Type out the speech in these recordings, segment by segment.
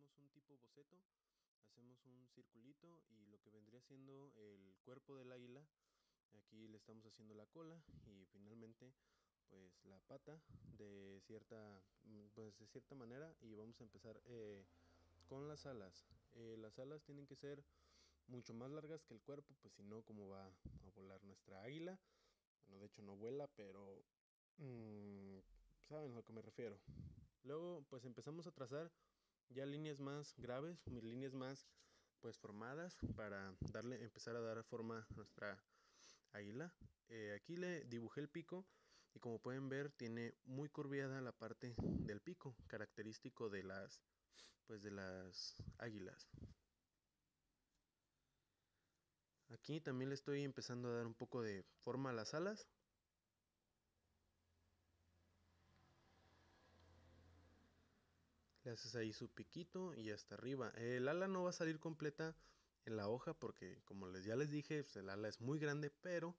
hacemos un tipo boceto, hacemos un circulito y lo que vendría siendo el cuerpo del águila, aquí le estamos haciendo la cola y finalmente pues la pata de cierta mm, pues de cierta manera y vamos a empezar eh, con las alas eh, las alas tienen que ser mucho más largas que el cuerpo pues si no cómo va a volar nuestra águila bueno de hecho no vuela pero mm, saben a lo que me refiero luego pues empezamos a trazar ya líneas más graves, mis líneas más pues formadas para darle, empezar a dar forma a nuestra águila. Eh, aquí le dibujé el pico y como pueden ver tiene muy curviada la parte del pico, característico de las pues de las águilas. Aquí también le estoy empezando a dar un poco de forma a las alas le haces ahí su piquito y hasta arriba. El ala no va a salir completa en la hoja porque como les, ya les dije, pues, el ala es muy grande, pero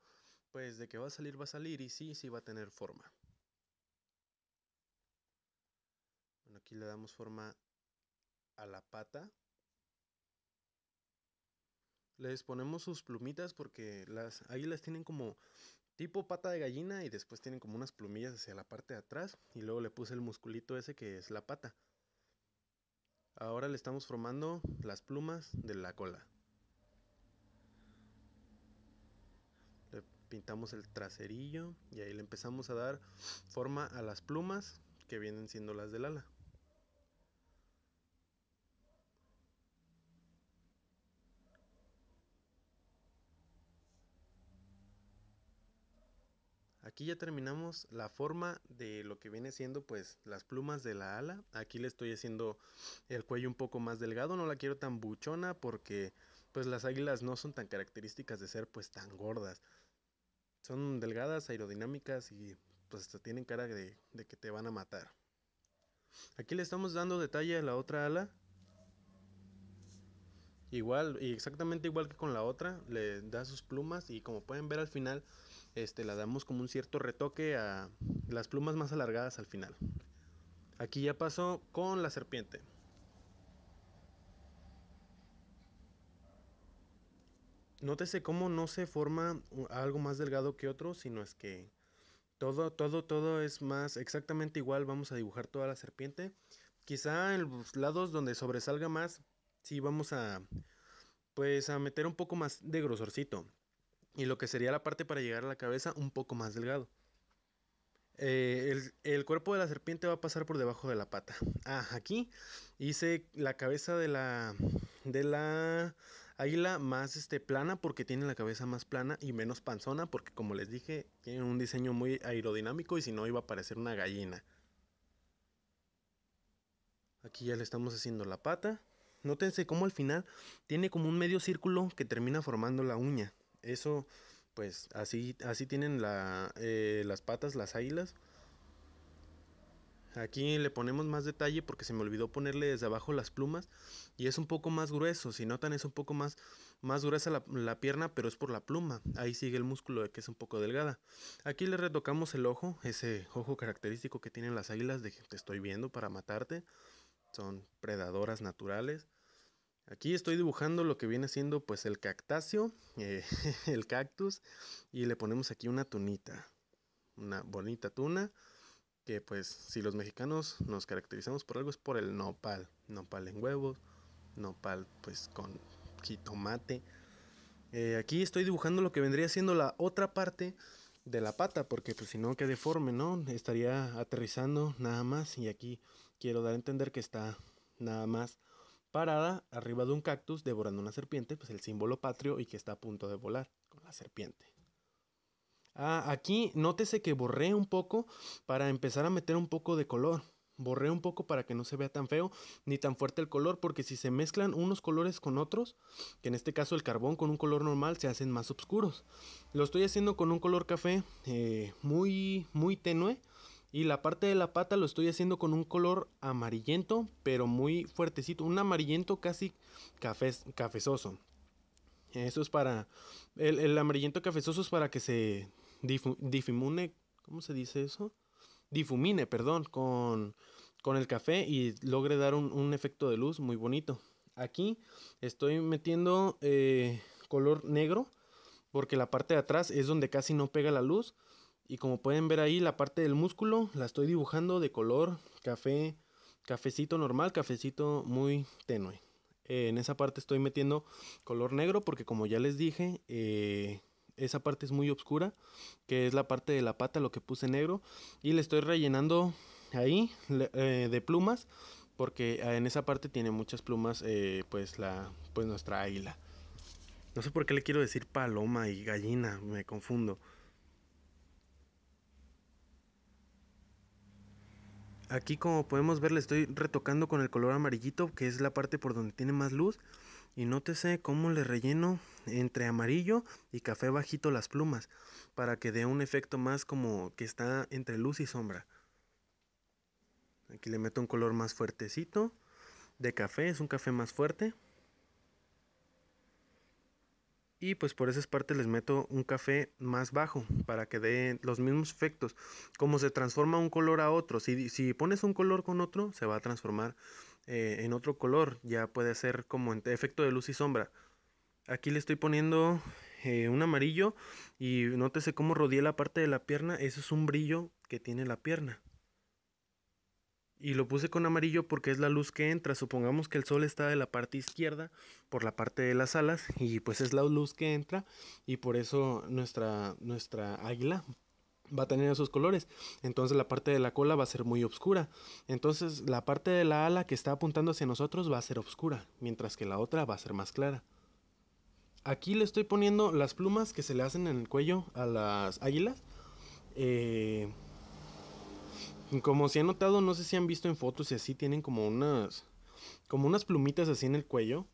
pues de que va a salir va a salir y sí, sí va a tener forma. Bueno, aquí le damos forma a la pata. Les ponemos sus plumitas porque las, águilas tienen como tipo pata de gallina y después tienen como unas plumillas hacia la parte de atrás y luego le puse el musculito ese que es la pata. Ahora le estamos formando las plumas de la cola. Le pintamos el traserillo y ahí le empezamos a dar forma a las plumas que vienen siendo las del ala. aquí ya terminamos la forma de lo que viene siendo pues las plumas de la ala. Aquí le estoy haciendo el cuello un poco más delgado, no la quiero tan buchona porque pues las águilas no son tan características de ser pues tan gordas. Son delgadas, aerodinámicas y pues tienen cara de, de que te van a matar. Aquí le estamos dando detalle a la otra ala. Igual, y exactamente igual que con la otra, le da sus plumas y como pueden ver al final este, la damos como un cierto retoque a las plumas más alargadas al final. Aquí ya pasó con la serpiente. Nótese cómo no se forma algo más delgado que otro, sino es que todo, todo, todo es más exactamente igual. Vamos a dibujar toda la serpiente. Quizá en los lados donde sobresalga más, sí vamos a, pues a meter un poco más de grosorcito y lo que sería la parte para llegar a la cabeza un poco más delgado. Eh, el, cuerpo de la serpiente va a pasar por debajo de la pata. Ah, aquí hice la cabeza de la de la águila más este, plana porque tiene la cabeza más plana y menos panzona porque como les dije tiene un diseño muy aerodinámico y si no iba a parecer una gallina. Aquí ya le estamos haciendo la pata. Nótense cómo al final tiene como un medio círculo que termina formando la uña. Eso, pues así, así tienen eh, las patas las águilas. Aquí le ponemos más detalle porque se me olvidó ponerle desde abajo las plumas y es un poco más grueso, si notan es un poco más, más gruesa la, pierna pero es por la pluma, ahí sigue el músculo de que es un poco delgada. Aquí le retocamos el ojo, ese ojo característico que tienen las águilas de que te estoy viendo para matarte, son predadoras naturales. Aquí estoy dibujando lo que viene siendo pues el cactáceo, eh, el cactus, y le ponemos aquí una tunita, una bonita tuna, que pues si los mexicanos nos caracterizamos por algo es por el nopal, nopal en huevos, nopal pues con jitomate. Eh, aquí estoy dibujando lo que vendría siendo la otra parte de la pata, porque pues si no que deforme, ¿no? Estaría aterrizando nada más y aquí quiero dar a entender que está nada más parada arriba de un cactus devorando una serpiente, pues el símbolo patrio y que está a punto de volar con la serpiente. Ah, aquí nótese que borré un poco para empezar a meter un poco de color. Borré un poco para que no se vea tan feo ni tan fuerte el color, porque si se mezclan unos colores con otros, que en este caso el carbón con un color normal, se hacen más oscuros. Lo estoy haciendo con un color café eh, muy, muy tenue y la parte de la pata lo estoy haciendo con un color amarillento, pero muy fuertecito, un amarillento casi café cafezoso. Eso es para. El, amarillento cafezoso es para que se difumine. ¿Cómo se dice eso? Difumine, perdón, con, el café y logre dar un, efecto de luz muy bonito. Aquí estoy metiendo eh, color negro porque la parte de atrás es donde casi no pega la luz y como pueden ver ahí la parte del músculo la estoy dibujando de color café, cafecito normal, cafecito muy tenue. Eh, en esa parte estoy metiendo color negro porque como ya les dije, eh, esa parte es muy oscura, que es la parte de la pata, lo que puse negro. Y le estoy rellenando ahí eh, de plumas porque ah, en esa parte tiene muchas plumas pues, la, pues nuestra águila. No sé por qué le quiero decir paloma y gallina, me confundo. Aquí como podemos ver le estoy retocando con el color amarillito que es la parte por donde tiene más luz. Y nótese cómo le relleno entre amarillo y café bajito las plumas para que dé un efecto más como que está entre luz y sombra. Aquí le meto un color más fuertecito de café, es un café más fuerte y pues por esas partes les meto un café más bajo para que dé los mismos efectos. Como se transforma un color a otro, si, pones un color con otro, se va a transformar eh, en otro color, ya puede ser como efecto de luz y sombra. Aquí le estoy poniendo eh, un amarillo y nótese cómo rodeé la parte de la pierna, eso es un brillo que tiene la pierna. Y lo puse con amarillo porque es la luz que entra. Supongamos que el sol está de la parte izquierda por la parte de las alas y pues es la luz que entra y por eso nuestra, nuestra águila va a tener esos colores. Entonces la parte de la cola va a ser muy oscura. Entonces la parte de la ala que está apuntando hacia nosotros va a ser oscura, mientras que la otra va a ser más clara. Aquí le estoy poniendo las plumas que se le hacen en el cuello a las águilas. Eh, como se han notado, no sé si han visto en fotos y así tienen como unas. Como unas plumitas así en el cuello.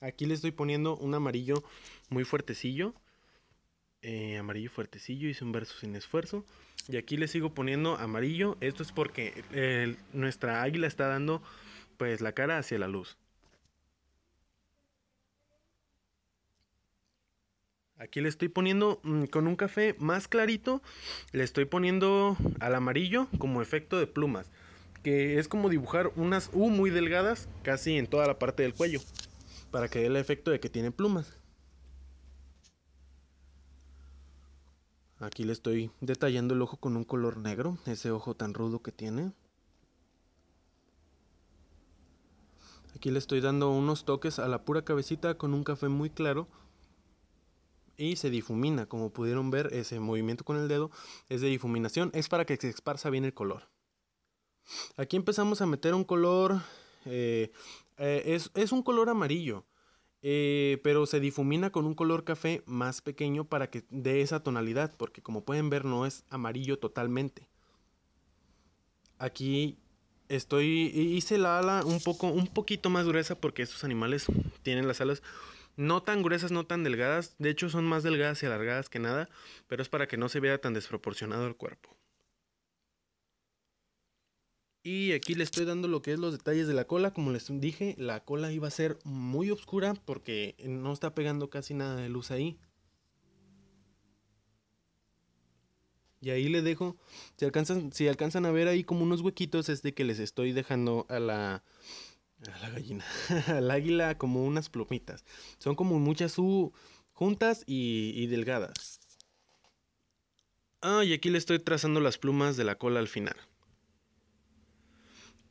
Aquí le estoy poniendo un amarillo muy fuertecillo. Eh, amarillo fuertecillo, hice un verso sin esfuerzo. Y aquí le sigo poniendo amarillo. Esto es porque nuestra águila está dando pues la cara hacia la luz. Aquí le estoy poniendo mm, con un café más clarito, le estoy poniendo al amarillo como efecto de plumas, que es como dibujar unas U muy delgadas casi en toda la parte del cuello, para que dé el efecto de que tiene plumas. Aquí le estoy detallando el ojo con un color negro, ese ojo tan rudo que tiene. Aquí le estoy dando unos toques a la pura cabecita con un café muy claro y se difumina. Como pudieron ver, ese movimiento con el dedo es de difuminación, es para que se esparza bien el color. Aquí empezamos a meter un color, eh, eh, es, un color amarillo, eh, pero se difumina con un color café más pequeño para que dé esa tonalidad, porque como pueden ver no es amarillo totalmente. Aquí estoy, hice la ala un, poco, un poquito más gruesa porque estos animales tienen las alas no tan gruesas, no tan delgadas, de hecho son más delgadas y alargadas que nada, pero es para que no se vea tan desproporcionado el cuerpo. Y aquí le estoy dando lo que es los detalles de la cola, como les dije, la cola iba a ser muy oscura porque no está pegando casi nada de luz ahí. Y ahí le dejo, si alcanzan, si alcanzan a ver ahí como unos huequitos, es de que les estoy dejando a la, la gallina. el águila como unas plumitas. Son como muchas juntas y, y delgadas. Ah, y aquí le estoy trazando las plumas de la cola al final.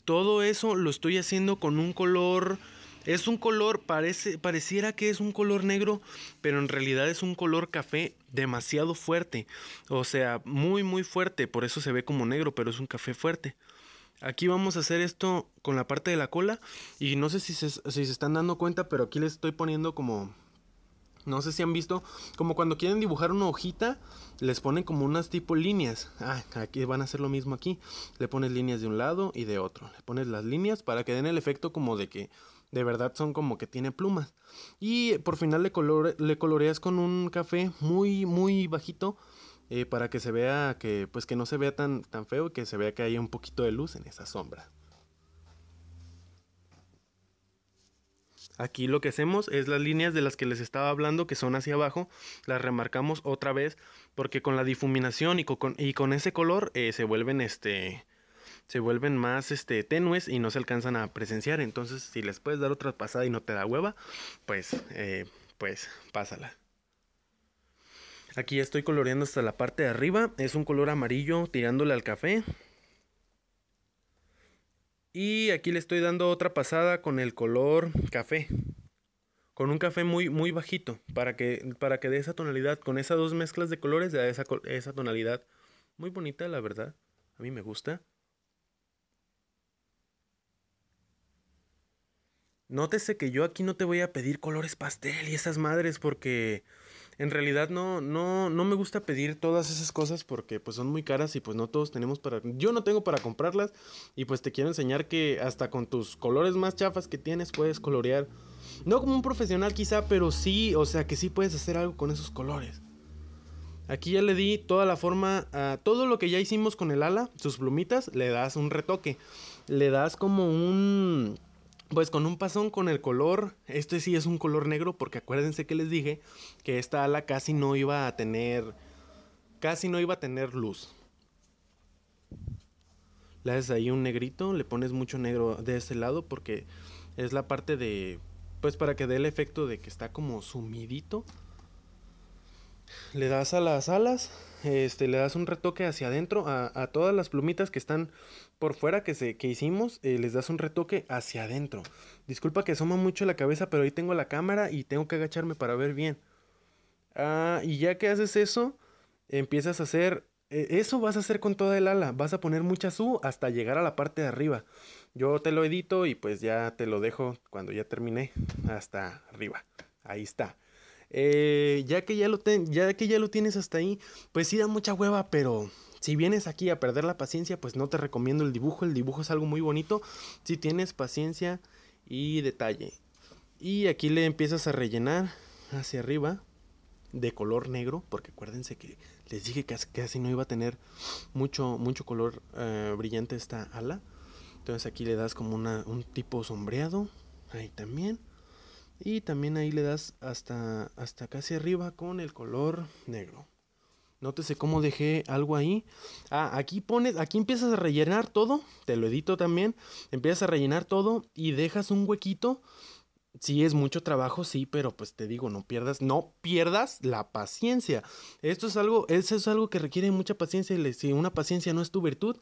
Todo eso lo estoy haciendo con un color... Es un color, parece, pareciera que es un color negro, pero en realidad es un color café demasiado fuerte. O sea, muy, muy fuerte. Por eso se ve como negro, pero es un café fuerte. Aquí vamos a hacer esto con la parte de la cola. Y no sé si se, están dando cuenta, pero aquí les estoy poniendo como... No sé si han visto, como cuando quieren dibujar una hojita, les ponen como unas tipo líneas. Ah, aquí van a hacer lo mismo aquí. Le pones líneas de un lado y de otro. Le pones las líneas para que den el efecto como de que de verdad son como que tiene plumas. Y por final le, le coloreas con un café muy, muy bajito eh, para que se vea que, pues que no se vea tan, tan feo, que se vea que hay un poquito de luz en esa sombra. Aquí lo que hacemos es las líneas de las que les estaba hablando, que son hacia abajo, las remarcamos otra vez, porque con la difuminación y con, y con ese color eh, se vuelven este se vuelven más este, tenues y no se alcanzan a presenciar. Entonces, si les puedes dar otra pasada y no te da hueva, pues, eh, pues pásala. Aquí ya estoy coloreando hasta la parte de arriba. Es un color amarillo tirándole al café. Y aquí le estoy dando otra pasada con el color café. Con un café muy, muy bajito. Para que, para que dé esa tonalidad. Con esas dos mezclas de colores de esa, esa tonalidad. Muy bonita, la verdad. A mí me gusta. Nótese que yo aquí no te voy a pedir colores pastel y esas madres porque en realidad no, no, no me gusta pedir todas esas cosas porque pues son muy caras y pues no todos tenemos para... Yo no tengo para comprarlas y pues te quiero enseñar que hasta con tus colores más chafas que tienes puedes colorear. No como un profesional quizá, pero sí, o sea que sí puedes hacer algo con esos colores. Aquí ya le di toda la forma a todo lo que ya hicimos con el ala, sus plumitas, le das un retoque. Le das como un pues con un pasón con el color, este sí es un color negro porque acuérdense que les dije que esta ala casi no iba a tener, casi no iba a tener luz. Le haces ahí un negrito, le pones mucho negro de ese lado porque es la parte de, pues para que dé el efecto de que está como sumidito. Le das a las alas este, le das un retoque hacia adentro a, todas las plumitas que están por fuera que, se, que hicimos, eh, les das un retoque hacia adentro. Disculpa que asoma mucho la cabeza, pero ahí tengo la cámara y tengo que agacharme para ver bien. Ah, y ya que haces eso, empiezas a hacer... Eh, eso vas a hacer con toda el ala, vas a poner mucha su hasta llegar a la parte de arriba. Yo te lo edito y pues ya te lo dejo cuando ya terminé hasta arriba. Ahí está. Eh, ya, que ya, lo ya que ya lo tienes hasta ahí, pues sí da mucha hueva, pero si vienes aquí a perder la paciencia, pues no te recomiendo el dibujo. El dibujo es algo muy bonito si tienes paciencia y detalle. Y aquí le empiezas a rellenar hacia arriba de color negro, porque acuérdense que les dije que casi no iba a tener mucho, mucho color eh, brillante esta ala. Entonces aquí le das como un tipo sombreado, ahí también. Y también ahí le das hasta, hasta casi arriba con el color negro. Nótese cómo dejé algo ahí. Ah, aquí pones, aquí empiezas a rellenar todo. Te lo edito también. Empiezas a rellenar todo y dejas un huequito Sí, es mucho trabajo, sí, pero pues te digo, no pierdas, no pierdas la paciencia. Esto es algo, eso es algo que requiere mucha paciencia. Y si una paciencia no es tu virtud,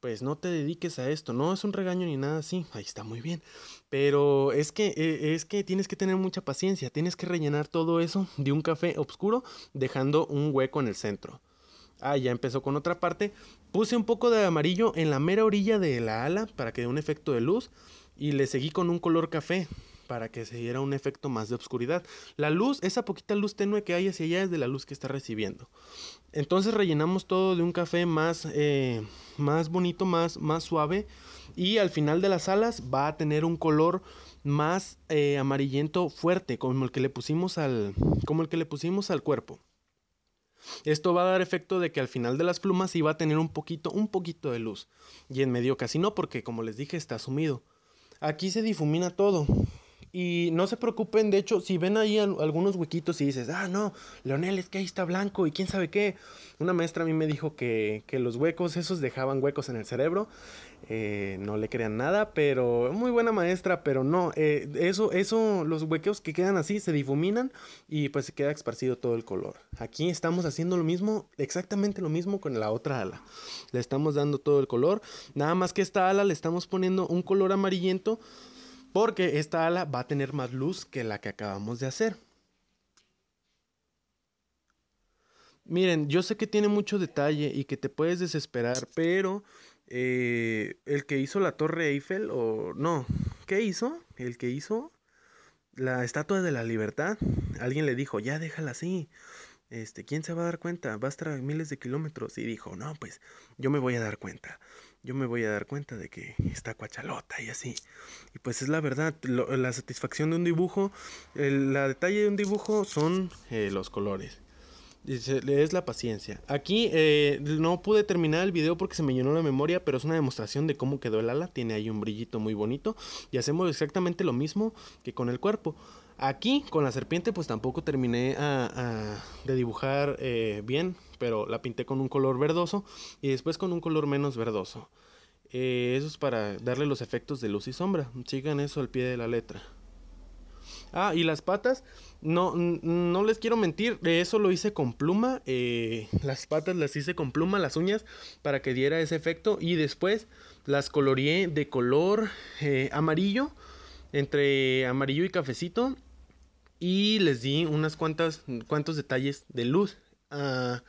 pues no te dediques a esto. No es un regaño ni nada así. Ahí está muy bien. Pero es que, e, es que tienes que tener mucha paciencia. Tienes que rellenar todo eso de un café oscuro, dejando un hueco en el centro. Ah, ya empezó con otra parte. Puse un poco de amarillo en la mera orilla de la ala para que dé un efecto de luz. Y le seguí con un color café para que se diera un efecto más de oscuridad. La luz, esa poquita luz tenue que hay hacia allá es de la luz que está recibiendo. Entonces rellenamos todo de un café más, eh, más bonito, más, más suave. Y al final de las alas va a tener un color más eh, amarillento fuerte, como el que le pusimos al, como el que le pusimos al cuerpo. Esto va a dar efecto de que al final de las plumas iba a tener un poquito, un poquito de luz. Y en medio casi no, porque como les dije, está sumido. Aquí se difumina todo. Y no se preocupen, de hecho, si ven ahí algunos huequitos y dices, ah, no, Leonel, es que ahí está blanco y quién sabe qué. Una maestra a mí me dijo que, los huecos, esos dejaban huecos en el cerebro. Eh, no le crean nada, pero muy buena maestra, pero no, eh, eso, eso, los huequeos que quedan así se difuminan y pues se queda esparcido todo el color. Aquí estamos haciendo lo mismo, exactamente lo mismo con la otra ala. Le estamos dando todo el color, nada más que esta ala le estamos poniendo un color amarillento porque esta ala va a tener más luz que la que acabamos de hacer. Miren, yo sé que tiene mucho detalle y que te puedes desesperar, pero eh, el que hizo la torre Eiffel, o no, ¿qué hizo? El que hizo la estatua de la libertad, alguien le dijo, ya déjala así, este, ¿quién se va a dar cuenta? Va a estar a miles de kilómetros. Y dijo, no, pues yo me voy a dar cuenta yo me voy a dar cuenta de que está cuachalota y así. Y pues es la verdad, la satisfacción de un dibujo, la detalle de un dibujo son eh, los colores. Es la paciencia. Aquí eh, no pude terminar el video porque se me llenó la memoria, pero es una demostración de cómo quedó el ala. Tiene ahí un brillito muy bonito. Y hacemos exactamente lo mismo que con el cuerpo. Aquí con la serpiente pues tampoco terminé de dibujar eh, bien, pero la pinté con un color verdoso y después con un color menos verdoso. Eh, eso es para darle los efectos de luz y sombra. Sigan eso al pie de la letra. Ah, y las patas, no, les quiero mentir, eso lo hice con pluma. Eh, las patas las hice con pluma, las uñas, para que diera ese efecto. Y después las coloreé de color amarillo entre amarillo y cafecito. Y les di unas cuantas cuantos detalles de luz. Ah,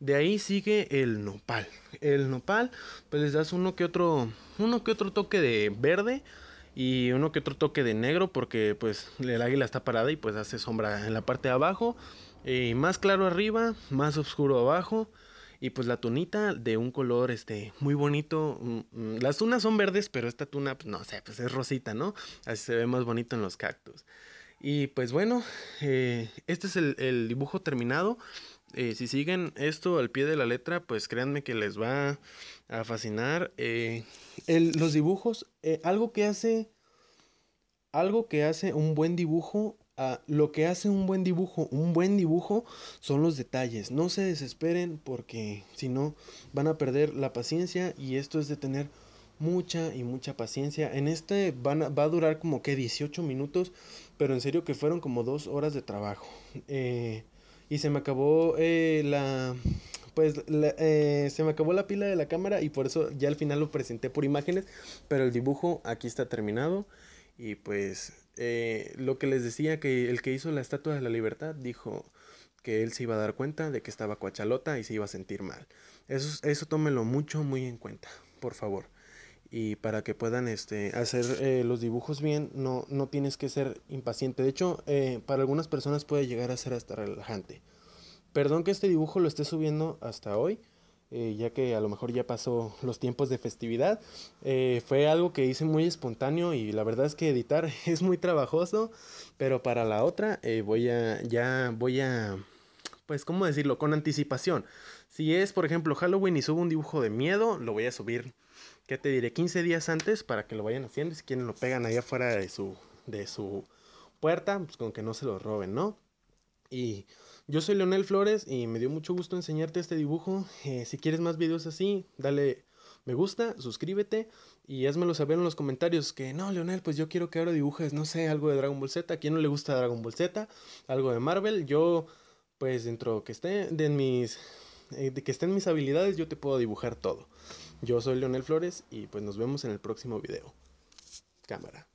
de ahí sigue el nopal. El nopal, pues les das uno que otro, uno que otro toque de verde y uno que otro toque de negro porque pues el águila está parada y pues hace sombra en la parte de abajo. Eh, más claro arriba, más oscuro abajo. Y pues la tunita de un color este muy bonito. Mm, mm, las tunas son verdes, pero esta tuna, pues, no sé, pues es rosita, ¿no? Así se ve más bonito en los cactus. Y pues bueno, eh, este es el, dibujo terminado. Eh, si siguen esto al pie de la letra, pues créanme que les va a fascinar. Eh, los dibujos, algo que hace... Algo que hace un buen dibujo Ah, lo que hace un buen dibujo, un buen dibujo son los detalles. No se desesperen porque si no van a perder la paciencia y esto es de tener mucha y mucha paciencia. En este va a durar como que 18 minutos, pero en serio que fueron como dos horas de trabajo. Eh, y se me acabó eh, la... Pues eh, se me acabó la pila de la cámara y por eso ya al final lo presenté por imágenes, pero el dibujo aquí está terminado y pues eh, lo que les decía que el que hizo la Estatua de la Libertad dijo que él se iba a dar cuenta de que estaba coachalota y se iba a sentir mal. Eso, eso tómelo mucho, muy en cuenta, por favor. Y para que puedan este, hacer eh, los dibujos bien, no, no tienes que ser impaciente. De hecho, eh, para algunas personas puede llegar a ser hasta relajante. Perdón que este dibujo lo esté subiendo hasta hoy, eh, ya que a lo mejor ya pasó los tiempos de festividad. Eh, fue algo que hice muy espontáneo y la verdad es que editar es muy trabajoso, pero para la otra eh, voy a, ya voy a, pues, ¿cómo decirlo? Con anticipación. Si es, por ejemplo, Halloween y subo un dibujo de miedo, lo voy a subir, ¿qué te diré? 15 días antes para que lo vayan haciendo. Si quieren, lo pegan allá afuera de su, de su puerta, pues con que no se lo roben, ¿no? Y yo soy Leonel Flores y me dio mucho gusto enseñarte este dibujo. Eh, si quieres más videos así, dale me gusta, suscríbete y házmelo saber en los comentarios que no, Leonel, pues yo quiero que ahora dibujes, no sé, algo de Dragon Ball Z. ¿A quién no le gusta Dragon Ball Z? Algo de Marvel. Yo, pues dentro que esté de mis, eh, de que estén mis habilidades, yo te puedo dibujar todo. Yo soy Leonel Flores y pues nos vemos en el próximo video. Cámara.